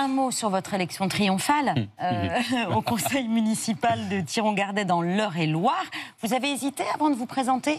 un mot sur votre élection triomphale hum, hum. Euh, au conseil municipal de tiron gardet dans l'Eure-et-Loire. Vous avez hésité avant de vous présenter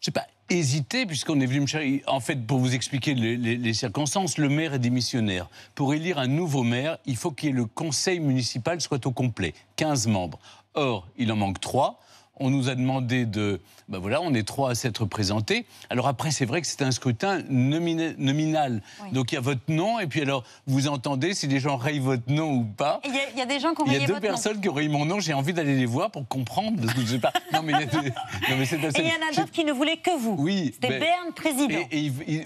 Je sais pas hésité, puisqu'on est venu me chercher. En fait, pour vous expliquer les, les, circonstances, le maire est démissionnaire. Pour élire un nouveau maire, il faut que le conseil municipal soit au complet, 15 membres. Or, il en manque 3. On nous a demandé de. Ben voilà, on est trois à s'être présentés. Alors après, c'est vrai que c'est un scrutin nominal. Donc il y a votre nom, et puis alors vous entendez si les gens rayent votre nom ou pas. Il y, a des gens qui ont rayé Il y a deux personnes qui ont rayé mon nom. J'ai envie d'aller les voir pour comprendre. Non, mais il y il y en a d'autres qui ne voulaient que vous. Oui. C'était Berne président.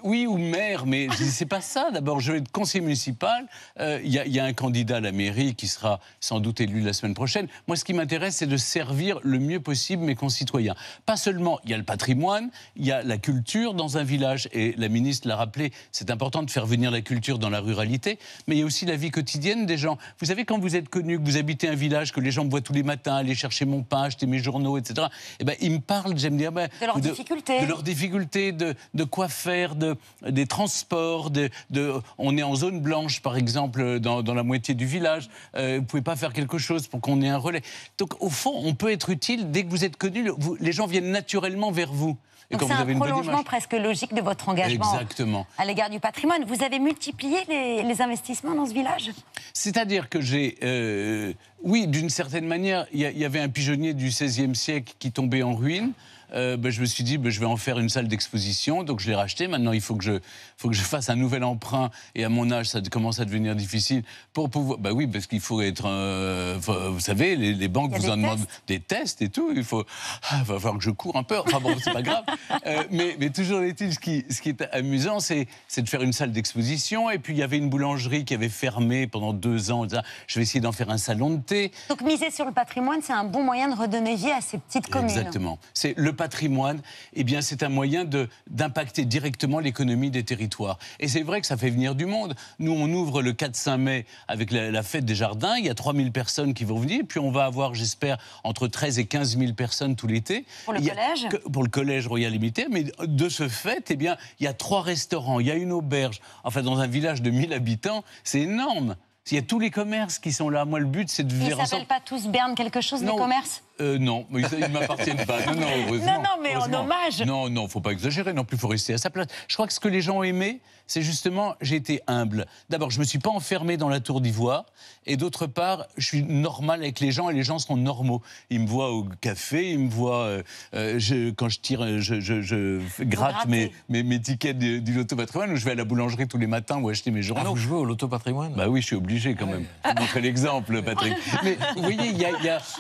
oui, ou maire, mais c'est pas ça. D'abord, je vais être conseiller municipal. Euh, il y a un candidat à la mairie qui sera sans doute élu la semaine prochaine. Moi, ce qui m'intéresse, c'est de servir le mieux possible mes concitoyens. Pas seulement, il y a le patrimoine, il y a la culture dans un village, et la ministre l'a rappelé, c'est important de faire venir la culture dans la ruralité, mais il y a aussi la vie quotidienne des gens. Vous savez, quand vous êtes connu, que vous habitez un village, que les gens me voient tous les matins, aller chercher mon pain, acheter mes journaux, etc., eh ben, ils me parlent, j'aime dire... Ben, de leurs difficultés. De leurs difficultés, de, quoi faire, de, des transports, de, de, on est en zone blanche, par exemple, dans, dans la moitié du village, euh, vous ne pouvez pas faire quelque chose pour qu'on ait un relais. Donc, au fond, on peut être utile dès que vous êtes connu, les gens viennent naturellement vers vous. Et Donc c'est un prolongement presque logique de votre engagement Exactement. à l'égard du patrimoine. Vous avez multiplié les, investissements dans ce village C'est-à-dire que j'ai... Euh, oui, d'une certaine manière, il y, y, avait un pigeonnier du XVIe siècle qui tombait en ruine. Euh, ben, je me suis dit, ben, je vais en faire une salle d'exposition, donc je l'ai racheté. Maintenant, il faut que, je, faut que je fasse un nouvel emprunt, et à mon âge, ça commence à devenir difficile pour pouvoir. Bah oui, parce qu'il faut être. Euh, vous savez, les, banques vous en demandent des tests et tout. Il faut. Ah, va falloir que je cours un peu. Enfin bon, c'est pas grave. Euh, mais, toujours est-il, ce qui, ce qui est amusant, c'est de faire une salle d'exposition, et puis il y avait une boulangerie qui avait fermé pendant deux ans. Je vais essayer d'en faire un salon de thé. Donc miser sur le patrimoine, c'est un bon moyen de redonner vie à ces petites communes. Exactement. C'est le patrimoine, eh bien, c'est un moyen d'impacter directement l'économie des territoires. Et c'est vrai que ça fait venir du monde. Nous, on ouvre le 4-5 mai avec la, fête des jardins. Il y a 3 000 personnes qui vont venir. Puis on va avoir, j'espère, entre 13 et 15 000 personnes tout l'été. Pour le collège Pour le collège Royal Limité. Mais de ce fait, eh bien, il y a trois restaurants, il y a une auberge. Enfin, dans un village de 1 000 habitants, c'est énorme. Il y a tous les commerces qui sont là. Moi, le but, c'est de vivre Ils ne s'appellent pas tous Berne quelque chose, de commerce commerces euh, non, ils ne m'appartiennent pas. Non, non, heureusement. Non, non, mais en hommage. Non, non, faut pas exagérer non plus, faut rester à sa place. Je crois que ce que les gens ont aimé, c'est justement, j'ai été humble. D'abord, je me suis pas enfermé dans la tour d'ivoire, et d'autre part, je suis normal avec les gens, et les gens sont normaux. Ils me voient au café, ils me voient euh, euh, je, quand je tire, je, gratte mes, mes, mes, tickets du, du loto patrimoine, ou je vais à la boulangerie tous les matins ou acheter mes journaux. Ah, je veux au loto patrimoine Bah oui, je suis obligé quand même. Ah. Je l'exemple, Patrick. mais vous voyez,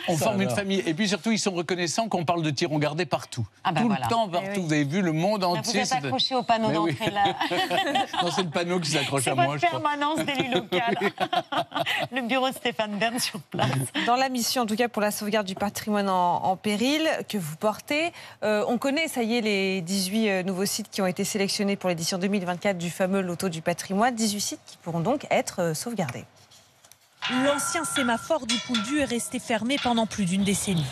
on forme une famille. Et puis surtout, ils sont reconnaissants qu'on parle de tirons gardés partout. Ah bah tout le temps, eh partout. Vous avez vu le monde bah, entier. Vous êtes accroché au panneau d'entrée, là. non, c'est le panneau qui s'accroche à votre moi. C'est permanence d'élu local. le bureau Stéphane Bern sur place. Dans la mission, en tout cas pour la sauvegarde du patrimoine en, péril que vous portez, euh, on connaît, ça y est, les 18 euh, nouveaux sites qui ont été sélectionnés pour l'édition 2024 du fameux loto du patrimoine. 18 sites qui pourront donc être euh, sauvegardés. L'ancien sémaphore du Pouldu est resté fermé pendant plus d'une décennie.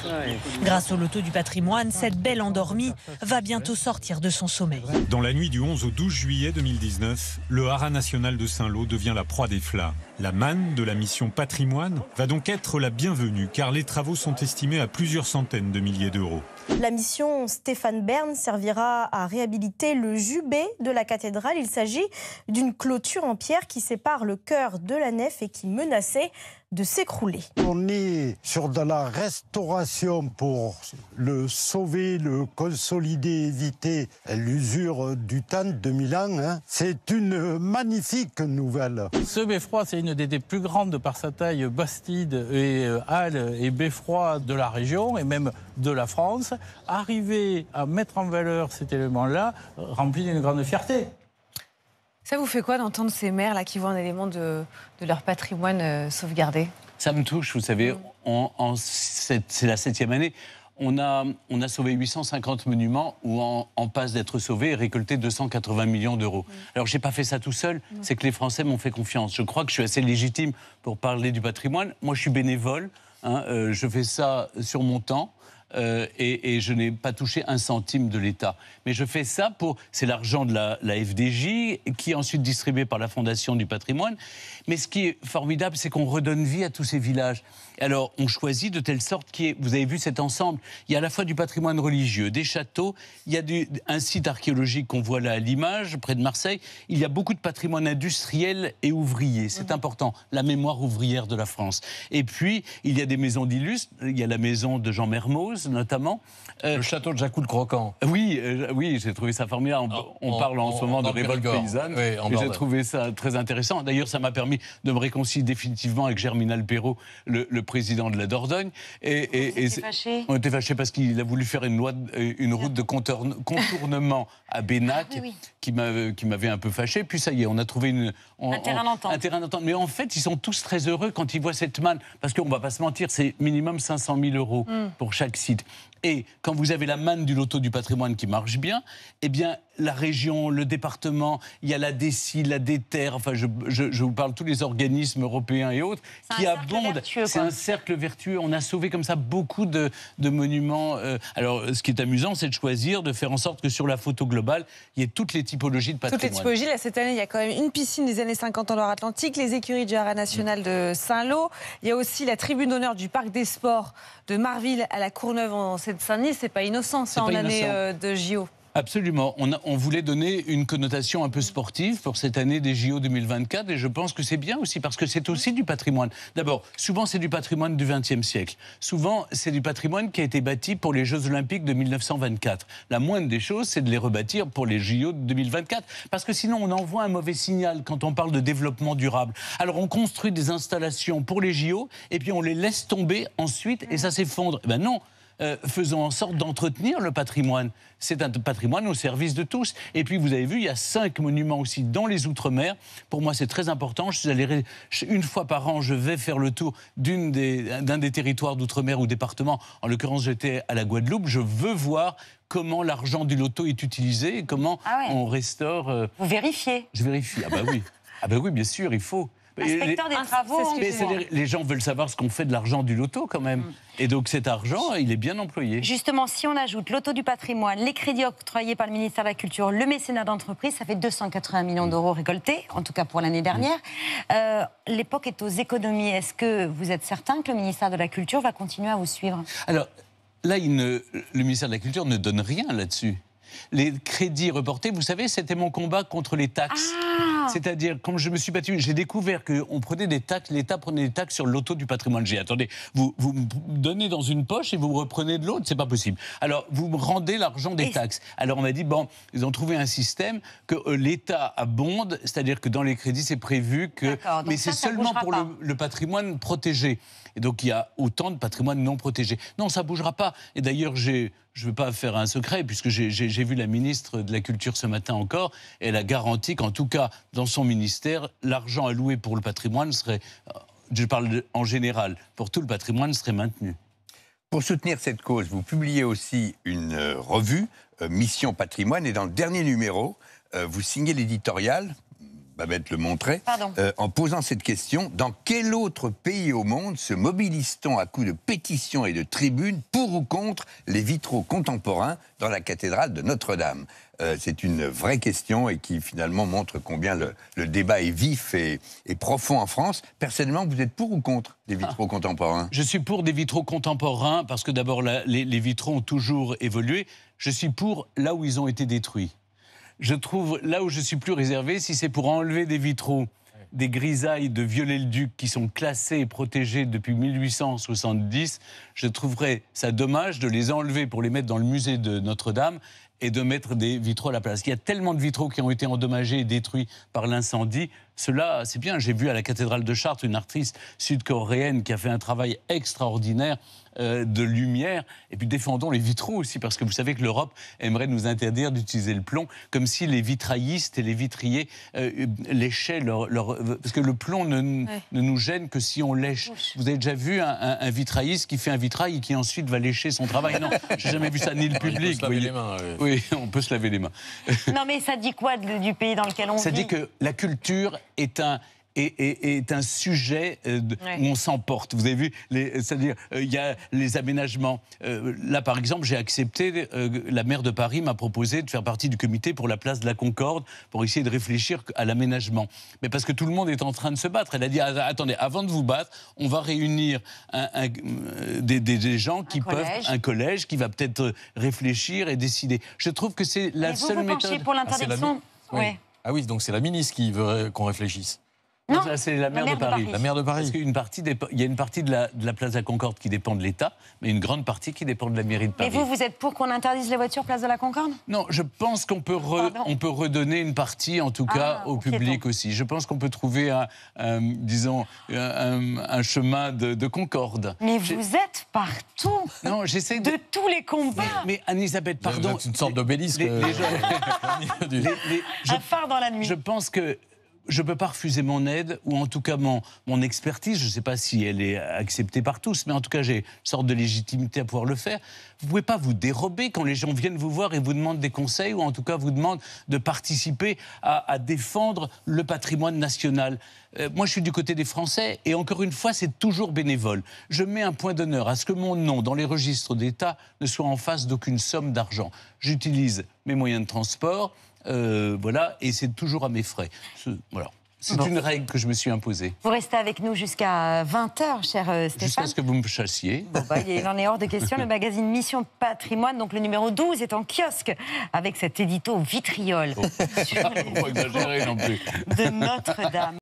Grâce au loto du patrimoine, cette belle endormie va bientôt sortir de son sommeil. Dans la nuit du 11 au 12 juillet 2019, le haras national de Saint-Lô devient la proie des flas. La manne de la mission patrimoine va donc être la bienvenue car les travaux sont estimés à plusieurs centaines de milliers d'euros. La mission Stéphane Bern servira à réhabiliter le jubé de la cathédrale. Il s'agit d'une clôture en pierre qui sépare le cœur de la nef et qui menaçait de s'écrouler. On est sur de la restauration pour le sauver, le consolider, éviter l'usure du temps de Milan. Hein. C'est une magnifique nouvelle. Ce beffroi, c'est une des plus grandes par sa taille Bastide et euh, Halle et beffroi de la région et même de la France. Arriver à mettre en valeur cet élément-là remplit d'une grande fierté. Ça vous fait quoi d'entendre ces mères là qui voient un élément de, leur patrimoine euh, sauvegardé Ça me touche, vous savez, en, c'est la septième année. On a, on a sauvé 850 monuments ou en, passe d'être sauvés et récolté 280 millions d'euros. Alors, je n'ai pas fait ça tout seul, c'est que les Français m'ont fait confiance. Je crois que je suis assez légitime pour parler du patrimoine. Moi, je suis bénévole, hein, euh, je fais ça sur mon temps. Euh, et, je n'ai pas touché un centime de l'État. Mais je fais ça pour. C'est l'argent de la, FDJ, qui est ensuite distribué par la Fondation du patrimoine. Mais ce qui est formidable, c'est qu'on redonne vie à tous ces villages. Alors, on choisit de telle sorte qu'il y ait. Vous avez vu cet ensemble. Il y a à la fois du patrimoine religieux, des châteaux, il y a du, un site archéologique qu'on voit là à l'image, près de Marseille. Il y a beaucoup de patrimoine industriel et ouvrier. C'est mhm. important. La mémoire ouvrière de la France. Et puis, il y a des maisons d'illustres. Il y a la maison de Jean Mermoz notamment. Euh, le château de Jacou de Croquant. Oui, euh, oui, j'ai trouvé ça formidable. On, parle en, ce moment de révolte paysanne. Oui, j'ai trouvé ça très intéressant. D'ailleurs, ça m'a permis de me réconcilier définitivement avec Germinal Perrault, le, président de la Dordogne. Et, et, fâchés. on était fâchés parce qu'il a voulu faire une, loi, euh, une route de contournement à Bénac ah qui m'avait un peu fâché. Puis ça y est, on a trouvé une, un terrain d'entente. Mais en fait, ils sont tous très heureux quand ils voient cette manne, parce qu'on ne va pas se mentir, c'est minimum 500 000 euros hmm. pour chaque site. Et quand vous avez la manne du loto du patrimoine qui marche bien, eh bien, la région, le département, il y a la Décis, la DETER, enfin, je, vous parle tous les organismes européens et autres qui abondent. C'est un cercle vertueux. On a sauvé comme ça beaucoup de, monuments. Euh, alors, ce qui est amusant, c'est de choisir, de faire en sorte que sur la photo globale, il y ait toutes les typologies de patrimoine. Toutes les typologies. cette année, il y a quand même une piscine des années 50 en Loire-Atlantique, les écuries du Haras National de Saint-Lô. Il y a aussi la tribune d'honneur du Parc des Sports de Marville à la Courneuve en de saint denis c'est pas innocent, en année euh, de JO. Absolument. On, on, voulait donner une connotation un peu sportive pour cette année des JO 2024 et je pense que c'est bien aussi parce que c'est aussi du patrimoine. D'abord, souvent c'est du patrimoine du XXe siècle. Souvent c'est du patrimoine qui a été bâti pour les Jeux Olympiques de 1924. La moindre des choses, c'est de les rebâtir pour les JO de 2024 parce que sinon on envoie un mauvais signal quand on parle de développement durable. Alors on construit des installations pour les JO et puis on les laisse tomber ensuite et mm. ça s'effondre. Eh ben non. Euh, faisons en sorte d'entretenir le patrimoine. C'est un patrimoine au service de tous. Et puis, vous avez vu, il y a cinq monuments aussi dans les Outre-mer. Pour moi, c'est très important. Je suis allé, une fois par an, je vais faire le tour d'un des, territoires d'Outre-mer ou département. En l'occurrence, j'étais à la Guadeloupe. Je veux voir comment l'argent du loto est utilisé et comment ah on restaure. Euh, vous vérifiez Je vérifie. Ah, bah oui. Ah ben oui, bien sûr, il faut les gens veulent savoir ce qu'on fait de l'argent du loto quand même. Mm. Et donc cet argent, il est bien employé. Justement, si on ajoute l'auto du patrimoine, les crédits octroyés par le ministère de la Culture, le mécénat d'entreprise, ça fait 280 millions d'euros récoltés, en tout cas pour l'année dernière. Mm. Euh, l'époque est aux économies. Est-ce que vous êtes certain que le ministère de la Culture va continuer à vous suivre Alors là, le ministère de la Culture ne donne rien là-dessus les crédits reportés. Vous savez, c'était mon combat contre les taxes. Ah, c'est-à-dire, comme je me suis battu, j'ai découvert qu'on prenait des taxes, l'État prenait des taxes sur l'auto du patrimoine. J'ai attendez, vous, vous me donnez dans une poche et vous me reprenez de l'autre, c'est pas possible. Alors, vous me rendez l'argent des taxes. Alors, on m'a dit, bon, ils ont trouvé un système que euh, l'État abonde, c'est-à-dire que dans les crédits, c'est prévu que. Mais c'est seulement pour le patrimoine protégé. Et donc il y a autant de patrimoine non protégé. Non, ça ne bougera pas. Et d'ailleurs, je ne veux pas faire un secret, puisque j'ai vu la ministre de la Culture ce matin encore, elle a garanti qu'en tout cas, dans son ministère, l'argent alloué pour le patrimoine serait, euh, je parle en général, pour tout le patrimoine serait maintenu. Pour soutenir cette cause, vous publiez aussi une euh, revue, euh, Mission Patrimoine, et dans le dernier numéro, vous signez l'éditorial Babette le montrait, euh, en posant cette question, dans quel autre pays au monde se mobilise-t-on à coup de pétitions et de tribunes pour ou contre les vitraux contemporains dans la cathédrale de Notre-Dame euh, C'est une vraie question et qui finalement montre combien le, débat est vif et, profond en France. Personnellement, vous êtes pour ou contre les ah. vitraux contemporains Je suis pour des vitraux contemporains parce que d'abord les vitraux ont toujours évolué. Je suis pour là où ils ont été détruits je trouve là où je suis plus réservé, si c'est pour enlever des vitraux des grisailles de Viollet-le-Duc qui sont classées et protégées depuis 1870, je trouverais ça dommage de les enlever pour les mettre dans le musée de Notre-Dame et de mettre des vitraux à la place. Il y a tellement de vitraux qui ont été endommagés et détruits par l'incendie cela, c'est bien. J'ai vu à la cathédrale de Chartres une artiste sud-coréenne qui a fait un travail extraordinaire euh, de lumière. Et puis défendons les vitraux aussi, parce que vous savez que l'Europe aimerait nous interdire d'utiliser le plomb, comme si les vitraillistes et les vitriers euh, euh, léchaient leur, Parce que le plomb ne, nous gêne que si on lèche. Vous avez déjà vu un, vitrailliste qui fait un vitrail et qui ensuite va lécher son travail Non, j'ai jamais vu ça, ni le ah public. On peut Oui. on peut se laver les mains. non, mais ça dit quoi du pays dans lequel on vit Ça dit que la culture est un est, est, un sujet euh, où on s'emporte. Vous avez vu, c'est-à-dire, euh, il y a les aménagements. Euh, là, par exemple, j'ai accepté, la maire de Paris m'a proposé de faire partie du comité pour la place de la Concorde, pour essayer de réfléchir à l'aménagement. Mais parce que tout le monde est en train de se battre. Elle a dit, ah, attendez, avant de vous battre, on va réunir des, gens qui peuvent, un collège qui va peut-être réfléchir et décider. Je trouve que c'est la vous, seule vous méthode. Pour ah, l'interdiction, oui. Ah oui, donc c'est la ministre qui veut qu'on réfléchisse c'est la, maire, de, Paris. La maire de Paris. Parce partie il y a une partie de la, place de la Concorde qui dépend de l'État, mais une grande partie qui dépend de la mairie de Paris. Et vous, vous êtes pour qu'on interdise les voitures place de la Concorde Non, je pense qu'on peut, on peut redonner une partie, en tout cas, ah, au public aussi. Je pense qu'on peut trouver, un, disons, un, chemin de, Concorde. Mais vous êtes partout Non, j'essaie de... tous les combats Mais, mais anne pardon... C'est une sorte d'obélisque. Euh, je... un phare dans la nuit. Je pense que je ne peux pas refuser mon aide, ou en tout cas mon, expertise. Je ne sais pas si elle est acceptée par tous, mais en tout cas, j'ai une sorte de légitimité à pouvoir le faire. Vous ne pouvez pas vous dérober quand les gens viennent vous voir et vous demandent des conseils, ou en tout cas vous demandent de participer à défendre le patrimoine national. Euh, moi je suis du côté des Français, et encore une fois, c'est toujours bénévole. Je mets un point d'honneur à ce que mon nom dans les registres d'État ne soit en face d'aucune somme d'argent. J'utilise mes moyens de transport, euh, voilà, et c'est toujours à mes frais. Voilà. C'est une règle que je me suis imposée. Vous restez avec nous jusqu'à 20h, cher euh, Stéphane. Jusqu'à ce que vous me chassiez. Bah, il en est hors de question. Le magazine Mission Patrimoine, donc le numéro 12, est en kiosque avec cet édito vitriol. Oh. Sur les... non plus. De Notre-Dame.